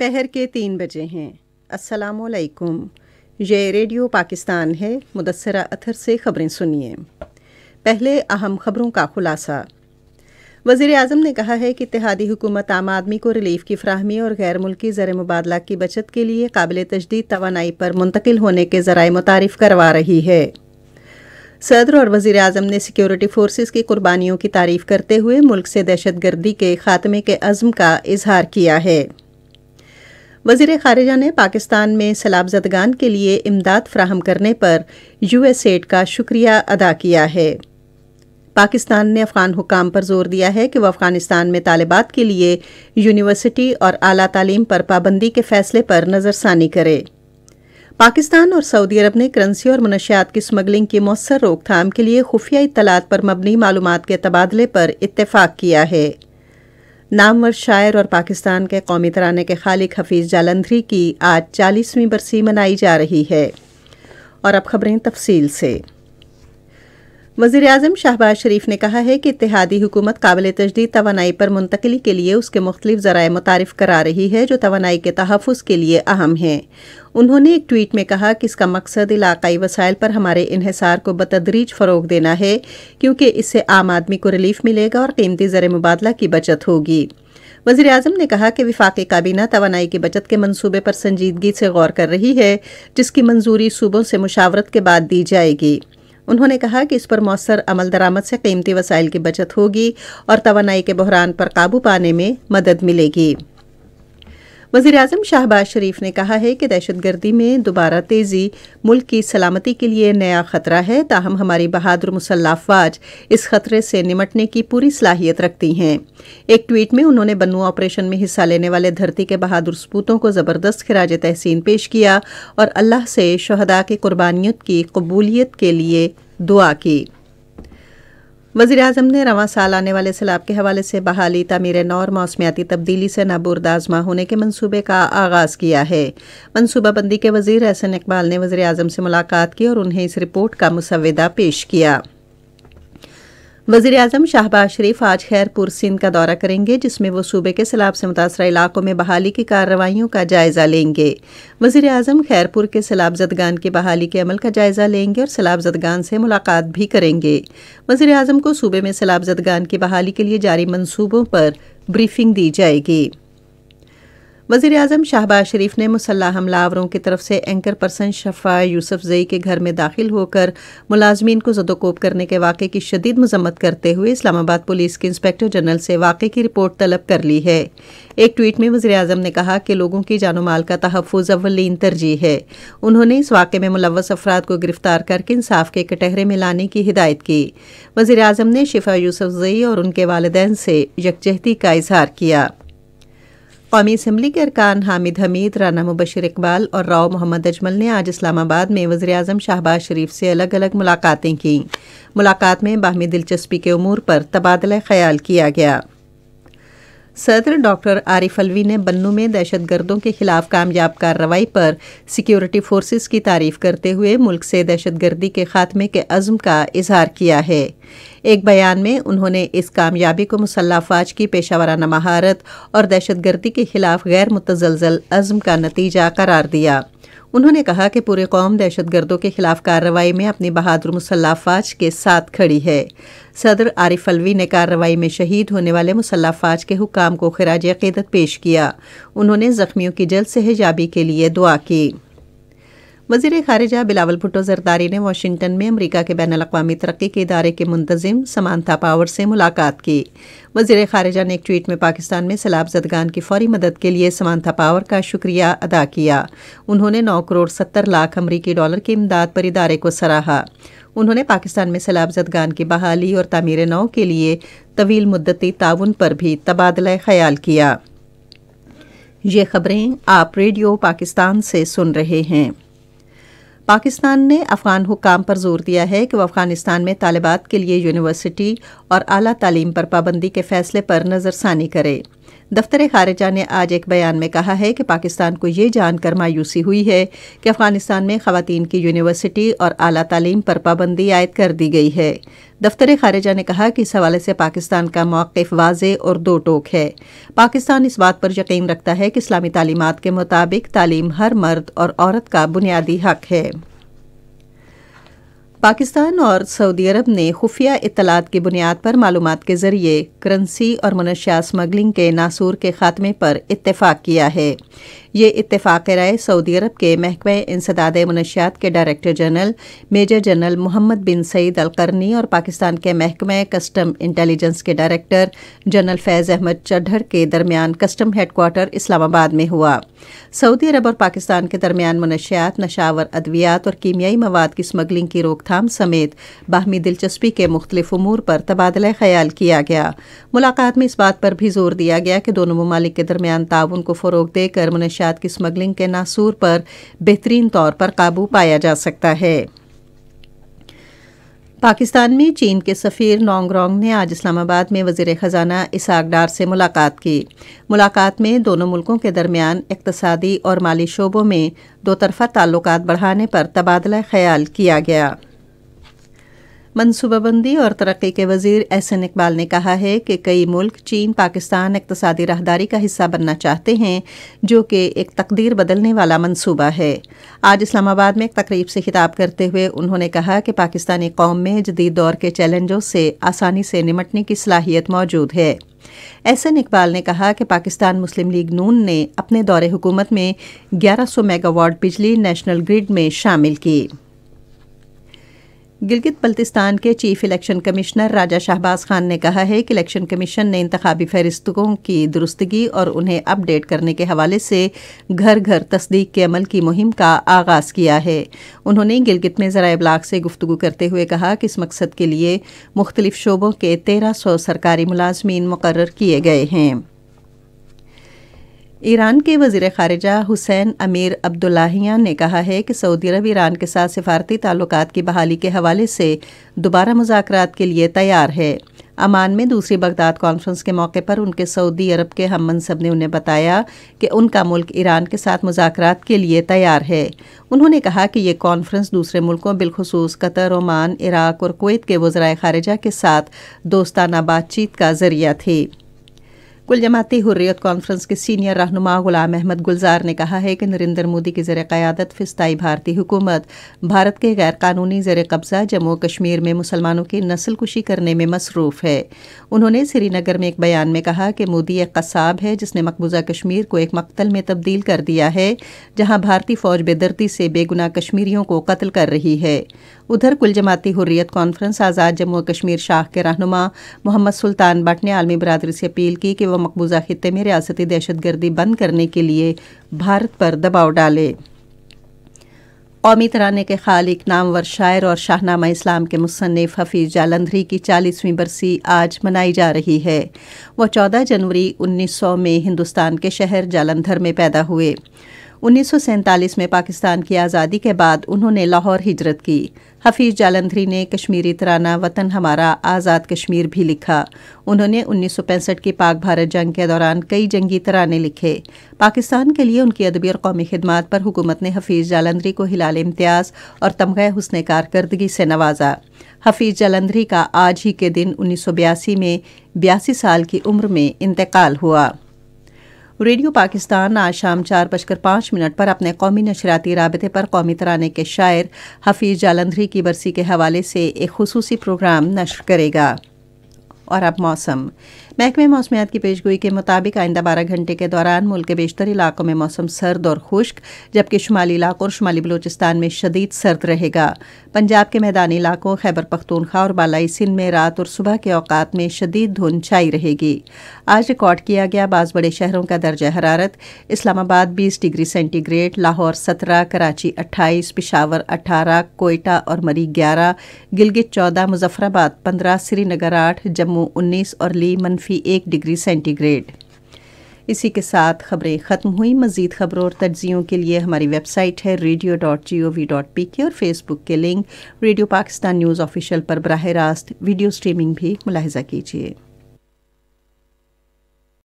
दोपहर के तीन बजे हैं असलकुम ये रेडियो पाकिस्तान है मुदसरा अथर से खबरें सुनिए पहले अहम खबरों का खुलासा वजीर अजम ने कहा है कि इतिहादी हुकूमत आम आदमी को रिलीफ की फ्राहमी और गैर मुल्की ज़र मुबादला की बचत के लिए काबिल तजदीद तोानाई पर मुंतकिल होने के जराये मुतारफ़ करवा रही है सदर और वजीर अजम ने सिक्योरिटी फ़ोर्सेज़ की कुर्बानियों की तारीफ करते हुए मुल्क से दहशत गर्दी के खात्मे के अज़म का इजहार किया है वजीर खारजा ने पाकिस्तान में जदगान के लिए इमदाद फ्राहम करने पर यू एस एड का शुक्रिया अदा किया है पाकिस्तान ने अफगान हुकाम पर जोर दिया है कि वह अफगानिस्तान में तालिबात के लिए यूनिवर्सिटी और आला तालीम पर पाबंदी के फैसले पर नज़रसानी करे पाकिस्तान और सऊदी अरब ने करंसी और मनशियात की स्मगलिंग की मौसर रोकथाम के लिए खुफिया इतलात पर मबनी मालूम के तबादले पर इतफाक़ किया है नामवर शायर और पाकिस्तान के कौमी तराने के खालिक हफीज़ जालंधरी की आज चालीसवीं बरसी मनाई जा रही है और अब खबरें तफसील से वजीर अजम शाहबाज शरीफ ने कहा है कि इतिहादी हुकूमत काबिल तजदीद तोानाई पर मुंतकली के लिए उसके मुख्तलिफ ज़रा मुतारफ़ करा रही है जो तोानाई के तहफ़ के लिए अहम हैं उन्होंने एक ट्वीट में कहा कि इसका मकसद इलाकई वसायल पर हमारे इहिसार को बतदरीज फ़रोग देना है क्योंकि इससे आम आदमी को रिलीफ मिलेगा और कीमती ज़र मुबादला की बचत होगी वजीर अजम ने कहा कि विफाक़ी काबीना तोानाई की बचत के मनसूबे पर संजीदगी से गौर कर रही है जिसकी मंजूरी सूबों से मुशावरत के बाद दी जाएगी उन्होंने कहा कि इस पर मौसर अमल दरामद से कीमती वसाइल की बचत होगी और तोानाई के बहरान पर काबू पाने में मदद मिलेगी वजीर अजम शाहबाज शरीफ ने कहा है कि दहशतगर्दी में दोबारा तेजी मुल्क की सलामती के लिए नया खतरा है ताहम हमारी बहादुर मुसल्ला अफवाज इस खतरे से निमटने की पूरी सलाहियत रखती हैं एक ट्वीट में उन्होंने बन्नू ऑपरेशन में हिस्सा लेने वाले धरती के बहादुर सपूतों को ज़बरदस्त खराज तहसीन पेश किया और अल्लाह से शहदा की कुर्बानियत की कबूलियत के लिए दुआ की वजी अजम ने रवा साल आने वाले सैलाब के हवाले से बहाली तमीर और मौसमियाती तब्दीली से आजमा होने के मनसूबे का आगाज़ किया है मनसूबाबंदी के वजीर एहसन इकबाल ने वजी अजम से मुलाकात की और उन्हें इस रिपोर्ट का मुसवदा पेश किया वजीर अजम शाहबाज शरीफ आज खैरपुर सिंध का दौरा करेंगे जिसमें वो सूबे के सैलाब से मुतासर इलाकों में बहाली की कार्रवाइयों का जायजा लेंगे वजीर अजम खैरपुर के सैलाब जदगान की बहाली के अमल का जायजा लेंगे और सैलाब जदगान से मुलाकात भी करेंगे वजीर अजम को सूबे में सैलाब जदगान की बहाली के लिए जारी मनसूबों पर ब्रीफिंग दी जाएगी वजीर अजम शाहबाज शरीफ ने मुसल्ह हमलावरों की तरफ से एंकर पर्सन शफा यूसुफ जई के घर में दाखिल होकर मुलाजमीन को जदोकोब करने के वाक़े की शदीद मजम्मत करते हुए इस्लामाबाद पुलिस के इंस्पेक्टर जनरल से वाक़े की रिपोर्ट तलब कर ली है एक ट्वीट में वजी अजम ने कहा कि लोगों की जानो माल का तहफ़ अवलिन तरजीह है उन्होंने इस वाक़े में मुलवस अफराद को गिरफ्तार करके इंसाफ के कटहरे में लाने की हिदायत की वजी अजम ने शिफा यूसुफ जई और उनके वालदेन से यकजहती का इजहार किया कौमी असम्बली के अरकान हामिद हमीद राना मुबशर इकबाल और राव मोहम्मद अजमल ने आज इस्लामाबाद में वजी अजम शाहबाज शरीफ से अलग अलग मुलाकातें की मुलाकात में बाहमी दिलचस्पी के अमूर पर तबादला ख्याल किया गया सदर डॉक्टर आरिफ अलवी ने बन्नू में दहशत गर्दों के खिलाफ कामयाब कार्रवाई पर सिक्योरिटी फोर्सेस की तारीफ करते हुए मुल्क से दहशत गर्दी के खात्मे के अज़म का इजहार किया है एक बयान में उन्होंने इस कामयाबी को मुसल्ह फाज की पेशावराना महारत और दहशत गर्दी के खिलाफ गैर मुतजलजल अज़म का नतीजा करार दिया उन्होंने कहा कि पूरे कौम दहशतगर्दों के खिलाफ कार्रवाई में अपनी बहादुर मुसल्ह फाज के साथ खड़ी है सदर आरिफ अलवी ने कार्रवाई में शहीद होने वाले मुसल्ह फाज के हुकाम को खराज अकीदत पेश किया उन्होंने जख्मियों की जल्द सेहजाबी के लिए दुआ की वजीर खारजा बिलावल भुटो जरदारी ने वाशिंगटन में अमरीका के बैन अवी तरक्की के इदारे के मुंतजिम समानता पावर से मुलाकात की वजीर खारजा ने एक ट्वीट में पाकिस्तान में सैलाब जदगान की फौरी मदद के लिए समानता पावर का शुक्रिया अदा किया उन्होंने नौ करोड़ सत्तर लाख अमरीकी डॉलर की इमदाद पर इदारे को सराहा उन्होंने पाकिस्तान में सैलाब जदगान की बहाली और तमीर नौ के लिए तवील मुद्दती ताउन पर भी तबादला ख्याल किया ये खबरें आप रेडियो पाकिस्तान से सुन रहे हैं पाकिस्तान ने अफगान हुकाम पर जोर दिया है कि वह अफगानिस्तान में तालिबात के लिए यूनिवर्सिटी और अली तालीम पर पाबंदी के फैसले पर नज़रसानी करे दफ्तर खारजा ने आज एक बयान में कहा है कि पाकिस्तान को ये जानकर मायूसी हुई है कि अफगानिस्तान में खातन की यूनिवर्सिटी और अली तालीम पर पाबंदी आयद कर दी गई है दफ्तर खारजा ने कहा कि इस हवाले से पाकिस्तान का मौकफ़ वाज और दो टोक है पाकिस्तान इस बात पर यकीन रखता है कि इस्लामी तालीमत के मुताबिक तालीम हर मर्द और औरत का बुनियादी हक है पाकिस्तान और सऊदी अरब ने खुफिया इतलात की बुनियाद पर मालूम के ज़रिए करंसी और मनशिया स्मगलिंग के नासूर के खात्मे पर इतफ़ाक़ किया है ये इतफाक़ राय सऊदी अरब के महकमे इंसदाद मनशियात के director general major general Mohammad bin Saeed Alqarni और पाकिस्तान के महकमे कस्टम इंटेलिजेंस के डायरेक्टर जनरल फैज़ अहमद चढ़र के दरमियान कस्टम हेडकोर्टर इस्लामाबाद में हुआ सऊदी अरब और पाकिस्तान के दरमियान मनशियात नशावर अद्वियात और कीमियाई मवाद की स्मगलिंग की रोकथाम समेत बाहमी दिलचस्पी के मुख्तलिफ अमूर पर तबादला ख्याल किया गया मुलाकात में इस बात पर भी जोर दिया गया कि दोनों ममालिक के दरमियान ताउन को फ़रोग देकर मनशियात मंशियात की स्मगलिंग के नासूर पर बेहतरीन तौर पर काबू पाया जा सकता है पाकिस्तान में चीन के सफ़ीर नोंग नोंगरोंग ने आज इस्लामाबाद में वजीर ख़जाना इसाक डार से मुलाकात की मुलाकात में दोनों मुल्कों के दरमियान इकतसादी और माली शोबों में दोतरफ़ा ताल्लुक बढ़ाने पर तबादला ख्याल किया गया मनसूबाबंदी और तरक्की के वजीर एहसन इकबाल ने कहा है कि कई मुल्क चीन पाकिस्तान इकतसादी राहदारी का हिस्सा बनना चाहते हैं जो कि एक तकदीर बदलने वाला मनसूबा है आज इस्लामाबाद में एक तकरीब से खिताब करते हुए उन्होंने कहा कि पाकिस्तानी कौम में जदीद दौर के चैलेंजों से आसानी से निमटने की सलाहियत मौजूद है एहसन इकबाल ने कहा कि पाकिस्तान मुस्लिम लीग नून ने अपने दौरे हुकूमत में ग्यारह सौ मेगावाट बिजली नेशनल ग्रिड में शामिल की गिलगित बल्तिस्तान के chief election commissioner Raja Shahbaz Khan ने कहा है कि इलेक्शन कमीशन ने इंतबी फहरिस्तों की दुरुस्तगी और उन्हें अपडेट करने के हवाले से घर घर तस्दीक के अमल की मुहिम का आगाज़ किया है उन्होंने गिलगित में ज़रा इबलाग से गुफ्तु करते हुए कहा कि इस मकसद के लिए मुख्तलिफ शोबों के तेरह सौ सरकारी मुलाजमीन मुकर किए गए हैं ईरान के वजीर खारजा हुसैन अमीर अब्दुल्लाहिया ने कहा है कि सऊदी अरब ईरान के साथ सिफारती ताल्लुक की बहाली के हवाले से दोबारा मुजाकर के लिए तैयार है अमान में दूसरी बगदाद कॉन्फ्रेंस के मौके पर उनके सऊदी अरब के हम मनसब ने उन्हें बताया कि उनका मुल्क ईरान के साथ मुजाकर के लिए तैयार है उन्होंने कहा कि यह कॉन्फ्रेंस दूसरे मुल्कों बिलखसूस कतर ओमान इराक और कोत के वज्रा खारजा के साथ दोस्ताना बातचीत का जरिया थी कुल जमाती हुर्रियत कॉन्फ्रेंस के सीनियर रहनुमा गुलाम अहमद गुलजार ने कहा है कि नरेंद्र मोदी की ज़र क़्यादत फिस्ताई भारतीय हुकूमत भारत के गैर कानूनी ज़र कब्ज़ा जम्मू कश्मीर में मुसलमानों की नस्ल कुशी करने में मसरूफ़ है उन्होंने श्रीनगर में एक बयान में कहा कि मोदी एक कसाब है जिसने मकबूजा कश्मीर को एक मकतल में तब्दील कर दिया है जहाँ भारतीय फ़ौज बेदर्दी से बेगुनाह कश्मीरियों को कत्ल कर रही है उधर कुल जमाती हुर्रियत कॉन्फ्रेंस आज़ाद जम्मू और कश्मीर शाह के रहनुमा मोहम्मद सुल्तान भट्ट ने आलमी बरदरी से अपील की कि वह मकबूजा खत्े में रियासती दहशतगर्दी बंद करने के लिए भारत पर दबाव डाले कौमी तराने के खालिक नामवर शायर और शाहनामा इस्लाम के मुसनफ़ हफीज़ जालंधरी की चालीसवीं बरसी आज मनाई जा रही है वह चौदह जनवरी उन्नीस सौ में हिंदुस्तान के शहर जालंधर में पैदा हुए उन्नीस में पाकिस्तान की आज़ादी के बाद उन्होंने लाहौर हिजरत की हफीज़ जालंधरी ने कश्मीरी तराना वतन हमारा आज़ाद कश्मीर भी लिखा उन्होंने 1965 की पाक भारत जंग के दौरान कई जंगी तराने लिखे पाकिस्तान के लिए उनकी अदबी और कौमी खदमात पर हुकूमत ने हफीज़ जालंधरी को हिलाल इम्तियाज़ और तमगह हुसन कारकर्दगी से नवाजा हफीज़ जालंधरी का आज ही के दिन उन्नीस में बयासी साल की उम्र में इंतकाल हुआ रेडियो पाकिस्तान आज शाम चार बजकर पाँच मिनट पर अपने कौमी नशराती रबते पर कौमी तराने के शायर हफीज़ जालंधरी की बरसी के हवाले से एक खसूसी प्रोग्राम नशर करेगा और अब मौसम महकमे मौसमियात की पेशगोई के मुताबिक आइंदा बारह घंटे के दौरान मुल्क के बेशतर इलाकों में मौसम सर्द और खुश्क जबकि शुमाली इलाकों और शुमाली बलोचिस्तान में शदीद सर्द रहेगा पंजाब के मैदानी इलाकों खैबर पख्तूनख्वा और बालाई सिंध में रात और सुबह के औकात में शदीद धुंध छाई रहेगी आज रिकॉर्ड किया गया बाज़ बड़े शहरों का दर्जा हरारत इस्लामाबाद बीस डिग्री सेंटीग्रेड लाहौर सत्रह कराची अट्ठाईस पिशावर अठारह कोयटा और मरी ग्यारह गिलगित चौदह मुजफ्फराबाद पंद्रह श्रीनगर आठ जम्मू उन्नीस और ली मनफी मनफी एक डिग्री सेंटीग्रेड इसी के साथ खबरें ख़त्म हुई मज़ीद खबरों और तज्जियों के लिए हमारी वेबसाइट है radio dot G O V dot P K और फेसबुक के link radio Pakistan news official पर बरह रास्त वीडियो स्ट्रीमिंग भी मुलाहजा कीजिए